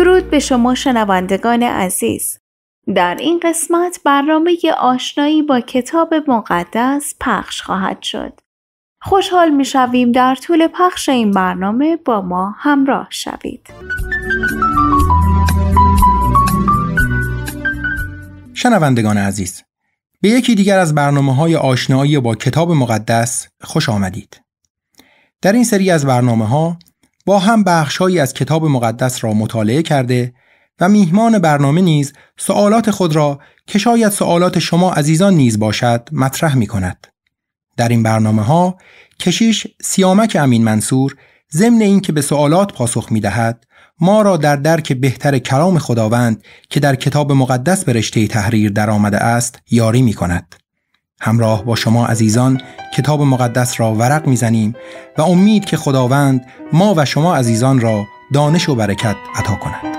درود به شما شنوندگان عزیز در این قسمت برنامه آشنایی با کتاب مقدس پخش خواهد شد خوشحال می شویم در طول پخش این برنامه با ما همراه شوید شنوندگان عزیز به یکی دیگر از برنامه های آشنایی با کتاب مقدس خوش آمدید در این سری از برنامه ها با هم بخشهایی از کتاب مقدس را مطالعه کرده و میهمان برنامه نیز سوالات خود را که شاید سوالات شما عزیزان نیز باشد مطرح می کند. در این برنامه ها کشیش سیامک امین منصور ضمن اینکه به سوالات پاسخ می دهد ما را در درک بهتر کلام خداوند که در کتاب مقدس به رشته تحریر آمده است یاری می کند. همراه با شما عزیزان کتاب مقدس را ورق میزنیم و امید که خداوند ما و شما عزیزان را دانش و برکت عطا کند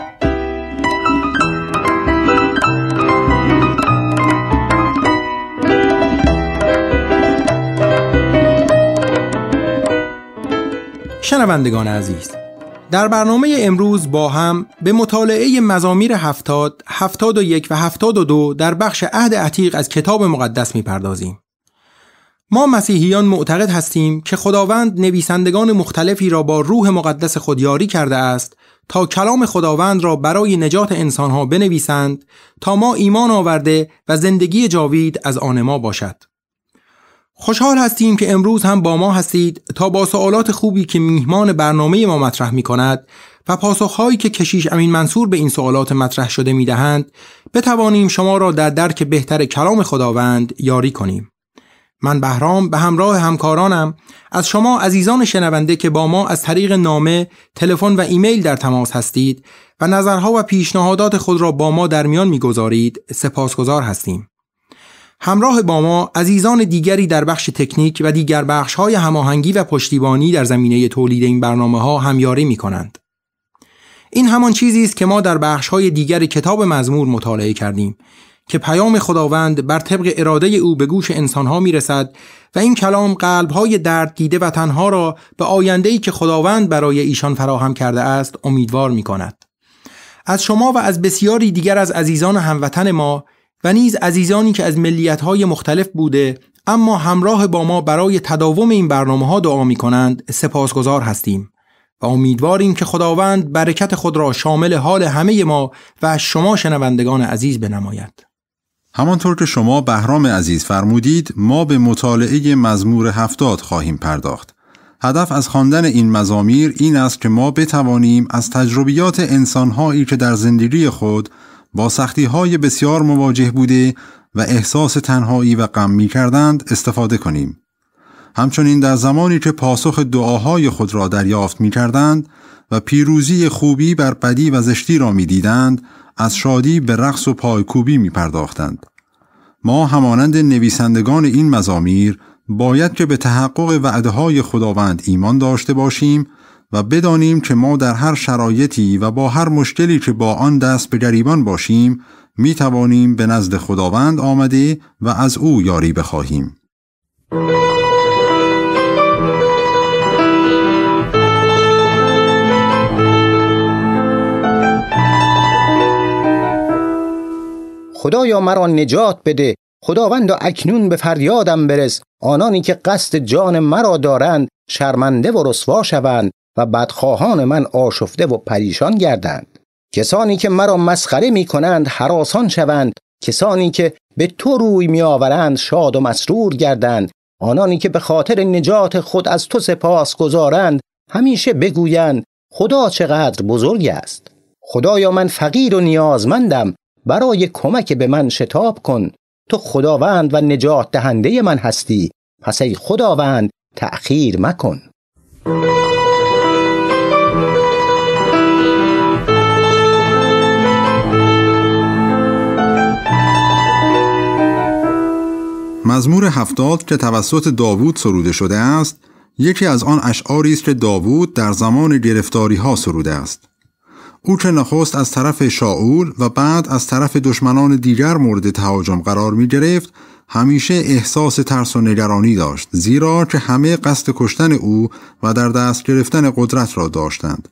شنوندگان عزیز در برنامه امروز با هم به مطالعه مزامیر هفتاد، هفتاد و یک و هفتاد و دو در بخش عهد عتیق از کتاب مقدس می پردازیم. ما مسیحیان معتقد هستیم که خداوند نویسندگان مختلفی را با روح مقدس خود یاری کرده است تا کلام خداوند را برای نجات انسانها بنویسند تا ما ایمان آورده و زندگی جاوید از آن ما باشد. خوشحال هستیم که امروز هم با ما هستید تا با سوالات خوبی که میهمان برنامه ما مطرح می کند و پاسخهایی که کشیش امین منصور به این سوالات مطرح شده می دهند بتوانیم شما را در درک بهتر کلام خداوند یاری کنیم. من بهرام به همراه همکارانم از شما عزیزان شنونده که با ما از طریق نامه، تلفن و ایمیل در تماس هستید و نظرها و پیشنهادات خود را با ما در میان میگذارید سپاسگزار هستیم. همراه با ما عزیزان دیگری در بخش تکنیک و دیگر بخش های هماهنگی و پشتیبانی در زمینه تولید این برنامه ها همیاری می کنند. این همان چیزی است که ما در بخش های دیگر کتاب مزمور مطالعه کردیم که پیام خداوند بر طبق اراده او به گوش انسانها می رسد و این کلام قلب های درد دیده و تنها را به آینده‌ای که خداوند برای ایشان فراهم کرده است امیدوار می کند. از شما و از بسیاری دیگر از عزیزان هموطن ما و نیز عزیزانی که از ملیتهای مختلف بوده اما همراه با ما برای تداوم این برنامه ها دعا می کنند سپاسگزار هستیم و امیدواریم که خداوند برکت خود را شامل حال همه ما و شما شنوندگان عزیز بنماید همانطور که شما بهرام عزیز فرمودید ما به مطالعه مزمور هفتاد خواهیم پرداخت هدف از خواندن این مزامیر این است که ما بتوانیم از تجربیات انسانهایی که در زندگی خود با سختی های بسیار مواجه بوده و احساس تنهایی و غم می کردند استفاده کنیم. همچنین در زمانی که پاسخ دعاهای خود را دریافت می کردند و پیروزی خوبی بر بدی و زشتی را می دیدند از شادی به رقص و پایکوبی می پرداختند. ما همانند نویسندگان این مزامیر باید که به تحقق وعده های خداوند ایمان داشته باشیم و بدانیم که ما در هر شرایطی و با هر مشکلی که با آن دست به گریبان باشیم می توانیم به نزد خداوند آمده و از او یاری بخواهیم. خدایا مرا نجات بده و اکنون به فریادم برس آنانی که قصد جان مرا دارند شرمنده و رسوا شوند و بدخواهان من آشفته و پریشان گردند کسانی که مرا مسخره می کنند حراسان شوند کسانی که به تو روی می آورند شاد و مسرور گردند آنانی که به خاطر نجات خود از تو سپاس گذارند همیشه بگویند خدا چقدر بزرگ است خدایا من فقیر و نیازمندم برای کمک به من شتاب کن تو خداوند و نجات دهنده من هستی پس ای خداوند تأخیر مکن مزمور هفتاد که توسط داوود سروده شده است یکی از آن اشعاری است که داوود در زمان گرفتاری ها سروده است او که نخست از طرف شاول و بعد از طرف دشمنان دیگر مورد تهاجم قرار می گرفت همیشه احساس ترس و نگرانی داشت زیرا که همه قصد کشتن او و در دست گرفتن قدرت را داشتند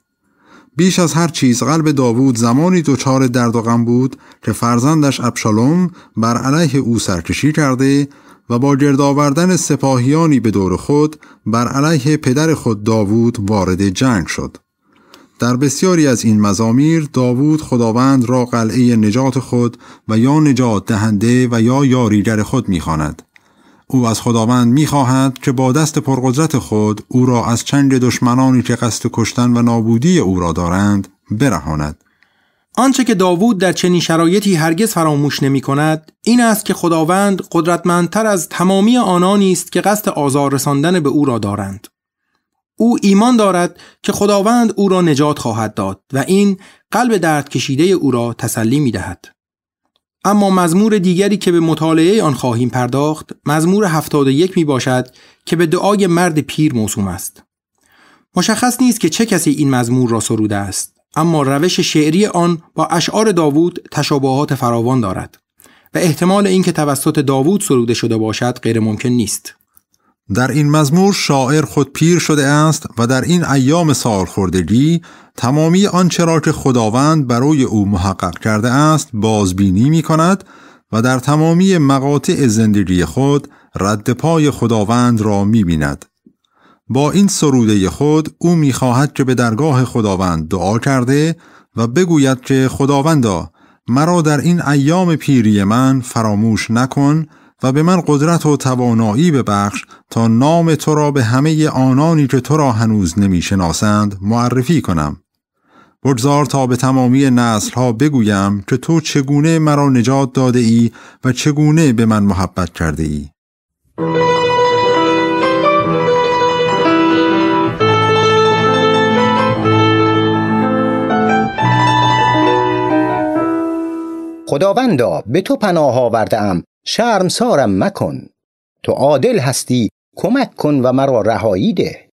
بیش از هر چیز قلب داوود زمانی دچار درد و غم بود که فرزندش ابشالوم بر علیه او سرکشی کرده و با گرد آوردن سپاهیانی به دور خود بر علیه پدر خود داوود وارد جنگ شد در بسیاری از این مزامیر داوود خداوند را قلعه نجات خود و یا نجات دهنده و یا یاریگر خود میخواند او از خداوند میخواهد که با دست پرقدرت خود او را از چنگ دشمنانی که قصد کشتن و نابودی او را دارند برهاند آنچه که داوود در چنین شرایطی هرگز فراموش نمی کند این است که خداوند قدرتمندتر از تمامی آنانی است که قصد آزار رساندن به او را دارند او ایمان دارد که خداوند او را نجات خواهد داد و این قلب درد کشیده او را تسلی می دهد اما مزمور دیگری که به مطالعه آن خواهیم پرداخت مزمور 71 می باشد که به دعای مرد پیر موسوم است مشخص نیست که چه کسی این مزمور را سروده است اما روش شعری آن با اشعار داوود تشابهات فراوان دارد و احتمال اینکه توسط داوود سروده شده باشد غیر ممکن نیست در این مزمور شاعر خود پیر شده است و در این ایام خوردگی تمامی آنچه را که خداوند برای او محقق کرده است بازبینی می کند و در تمامی مقاطع زندگی خود رد پای خداوند را می بیند. با این سروده خود او می خواهد که به درگاه خداوند دعا کرده و بگوید که خداوندا مرا در این ایام پیری من فراموش نکن و به من قدرت و توانایی ببخش تا نام تو را به همه آنانی که تو را هنوز نمیشناسند معرفی کنم. بگذار تا به تمامی نسل ها بگویم که تو چگونه مرا نجات داده ای و چگونه به من محبت کرده ای. خداوندا به تو پناه آورده ام شرمسارم مکن تو عادل هستی کمک کن و مرا رهایی ده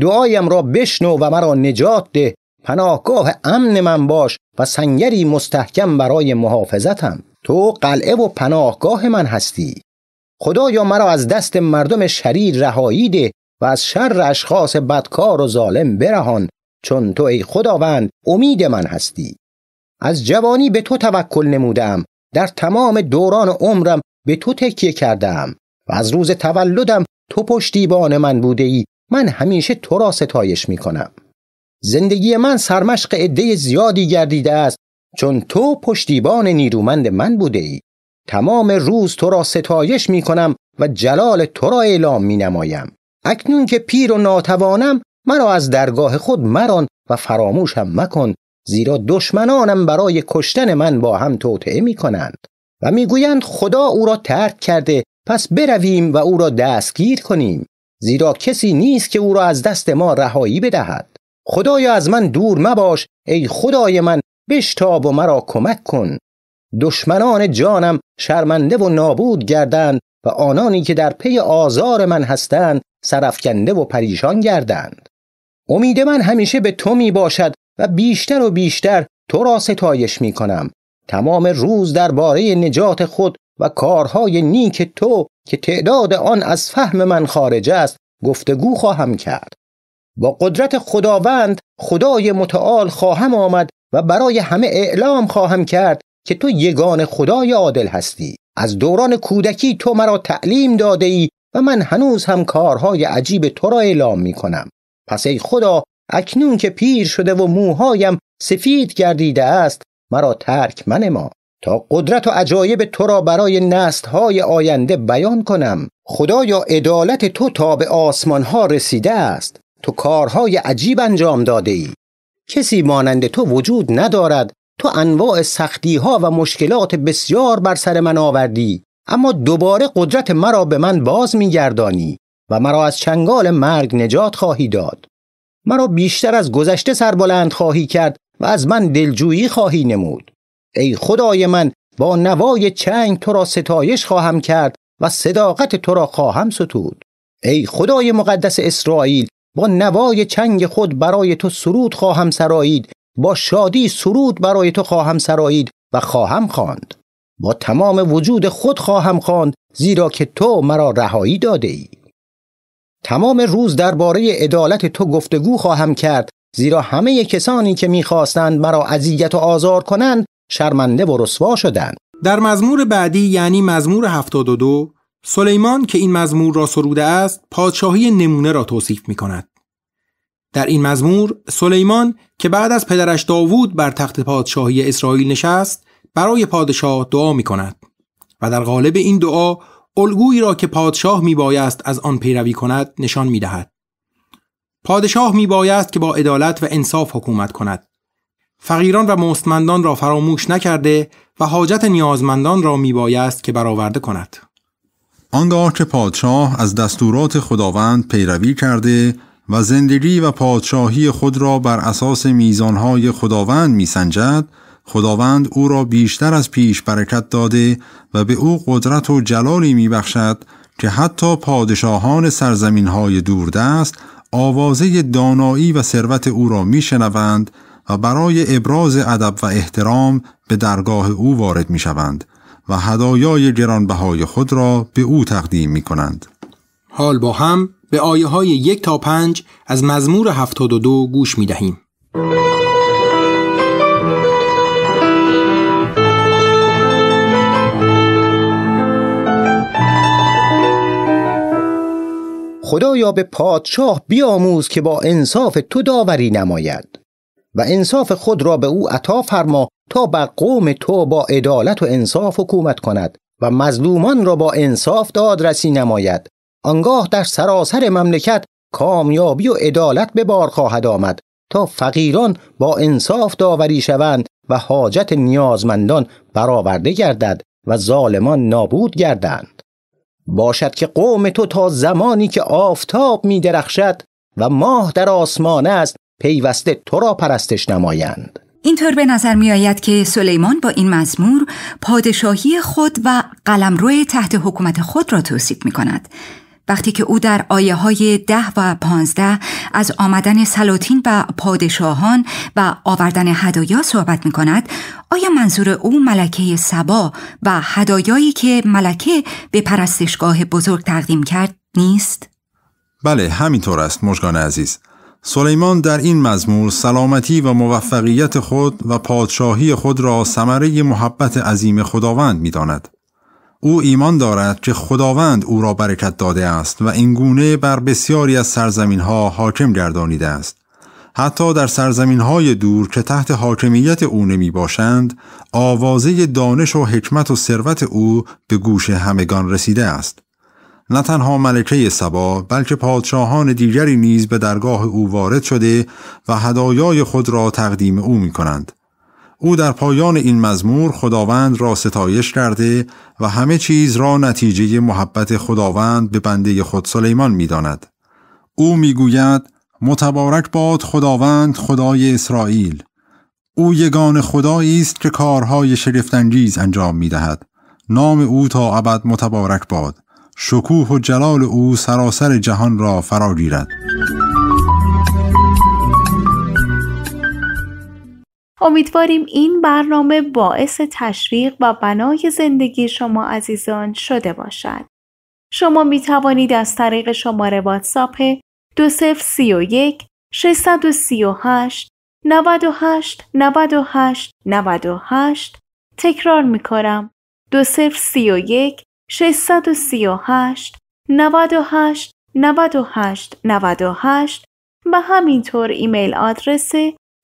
دعایم را بشنو و مرا نجات ده پناهگاه امن من باش و سنگری مستحکم برای محافظتم تو قلعه و پناهگاه من هستی خدایا مرا از دست مردم شریر رهایی ده و از شر اشخاص بدکار و ظالم برهان چون تو ای خداوند امید من هستی از جوانی به تو توکل نمودم در تمام دوران عمرم به تو تکیه کردم و از روز تولدم تو پشتیبان من بوده ای من همیشه تو را ستایش می کنم زندگی من سرمشق عده زیادی گردیده است چون تو پشتیبان نیرومند من بوده ای تمام روز تو را ستایش می کنم و جلال تو را اعلام می نمایم اکنون که پیر و ناتوانم مرا از درگاه خود مران و فراموشم مکن زیرا دشمنانم برای کشتن من با هم توطعه می کنند و میگویند خدا او را ترک کرده پس برویم و او را دستگیر کنیم زیرا کسی نیست که او را از دست ما رهایی بدهد خدایا از من دور مباش ای خدای من بشتاب و مرا کمک کن دشمنان جانم شرمنده و نابود گردند و آنانی که در پی آزار من هستند سرفکنده و پریشان گردند امید من همیشه به تو می باشد و بیشتر و بیشتر تو را ستایش می کنم تمام روز درباره نجات خود و کارهای نیک تو که تعداد آن از فهم من خارج است گفتگو خواهم کرد با قدرت خداوند خدای متعال خواهم آمد و برای همه اعلام خواهم کرد که تو یگان خدای عادل هستی از دوران کودکی تو مرا تعلیم داده ای و من هنوز هم کارهای عجیب تو را اعلام می کنم پس ای خدا اکنون که پیر شده و موهایم سفید گردیده است مرا ترک من ما تا قدرت و عجایب تو را برای های آینده بیان کنم خدایا عدالت تو تا به ها رسیده است تو کارهای عجیب انجام داده ای کسی مانند تو وجود ندارد تو انواع سختی ها و مشکلات بسیار بر سر من آوردی اما دوباره قدرت مرا به من باز میگردانی و مرا از چنگال مرگ نجات خواهی داد مرا بیشتر از گذشته سربلند خواهی کرد و از من دلجویی خواهی نمود ای خدای من با نوای چنگ تو را ستایش خواهم کرد و صداقت تو را خواهم ستود ای خدای مقدس اسرائیل با نوای چنگ خود برای تو سرود خواهم سرایید با شادی سرود برای تو خواهم سرایید و خواهم خواند با تمام وجود خود خواهم خواند زیرا که تو مرا رهایی داده ای تمام روز درباره عدالت تو گفتگو خواهم کرد زیرا همه کسانی که میخواستند مرا اذیت و آزار کنند شرمنده و رسوا شدند در مزمور بعدی یعنی مزمور 72 سلیمان که این مزمور را سروده است پادشاهی نمونه را توصیف می کند. در این مزمور سلیمان که بعد از پدرش داوود بر تخت پادشاهی اسرائیل نشست برای پادشاه دعا می کند و در قالب این دعا الگویی را که پادشاه می بایست از آن پیروی کند نشان می دهد. پادشاه می بایست که با عدالت و انصاف حکومت کند. فقیران و مستمندان را فراموش نکرده و حاجت نیازمندان را می بایست که برآورده کند. آنگاه که پادشاه از دستورات خداوند پیروی کرده و زندگی و پادشاهی خود را بر اساس میزانهای خداوند میسنجد، خداوند او را بیشتر از پیش برکت داده و به او قدرت و جلالی میبخشد که حتی پادشاهان سرزمین های دوردست آوازه دانایی و ثروت او را میشنوند و برای ابراز ادب و احترام به درگاه او وارد می شوند و هدایای گرانبهای خود را به او تقدیم می کنند. حال با هم به آیه های یک تا پنج از مزمور هفتاد و دو گوش می دهیم. خدایا به پادشاه بیاموز که با انصاف تو داوری نماید و انصاف خود را به او عطا فرما تا بر قوم تو با عدالت و انصاف حکومت کند و مظلومان را با انصاف دادرسی نماید آنگاه در سراسر مملکت کامیابی و عدالت به بار خواهد آمد تا فقیران با انصاف داوری شوند و حاجت نیازمندان برآورده گردد و ظالمان نابود گردند باشد که قوم تو تا زمانی که آفتاب می درخشد و ماه در آسمان است پیوسته تو را پرستش نمایند اینطور به نظر می آید که سلیمان با این مزمور پادشاهی خود و قلمرو تحت حکومت خود را توصیف می کند وقتی که او در آیه های ده و پانزده از آمدن سلاطین و پادشاهان و آوردن هدایا صحبت می کند آیا منظور او ملکه سبا و هدایایی که ملکه به پرستشگاه بزرگ تقدیم کرد نیست؟ بله همینطور است مشگان عزیز سلیمان در این مزمور سلامتی و موفقیت خود و پادشاهی خود را ثمره محبت عظیم خداوند می داند. او ایمان دارد که خداوند او را برکت داده است و اینگونه بر بسیاری از سرزمین ها حاکم گردانیده است. حتی در سرزمین های دور که تحت حاکمیت او نمی باشند، آوازه دانش و حکمت و ثروت او به گوش همگان رسیده است. نه تنها ملکه سبا بلکه پادشاهان دیگری نیز به درگاه او وارد شده و هدایای خود را تقدیم او می کنند. او در پایان این مزمور خداوند را ستایش کرده و همه چیز را نتیجه محبت خداوند به بنده خود سلیمان می داند. او میگوید متبارک باد خداوند خدای اسرائیل او یگان خدایی است که کارهای شگفتانگیز انجام می دهد. نام او تا ابد متبارک باد شکوه و جلال او سراسر جهان را فرا امیدواریم این برنامه باعث تشویق و بنای زندگی شما عزیزان شده باشد. شما می توانید از طریق شماره واتساپ 2031 638 98 98 98 تکرار می کنم 2031 638 98 98 98 و همینطور ایمیل آدرس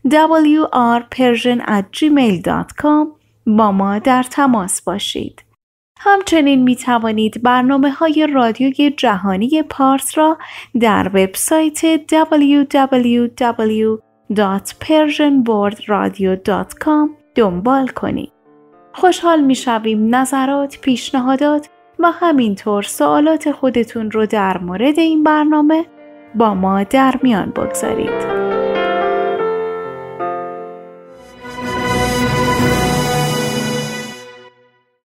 wrpersian@gmail.com با ما در تماس باشید. همچنین می توانید برنامه های رادیوی جهانی پارس را در وبسایت www.persianboardradio.com دنبال کنید. خوشحال می شویم نظرات، پیشنهادات و همینطور سوالات خودتون رو در مورد این برنامه با ما در میان بگذارید.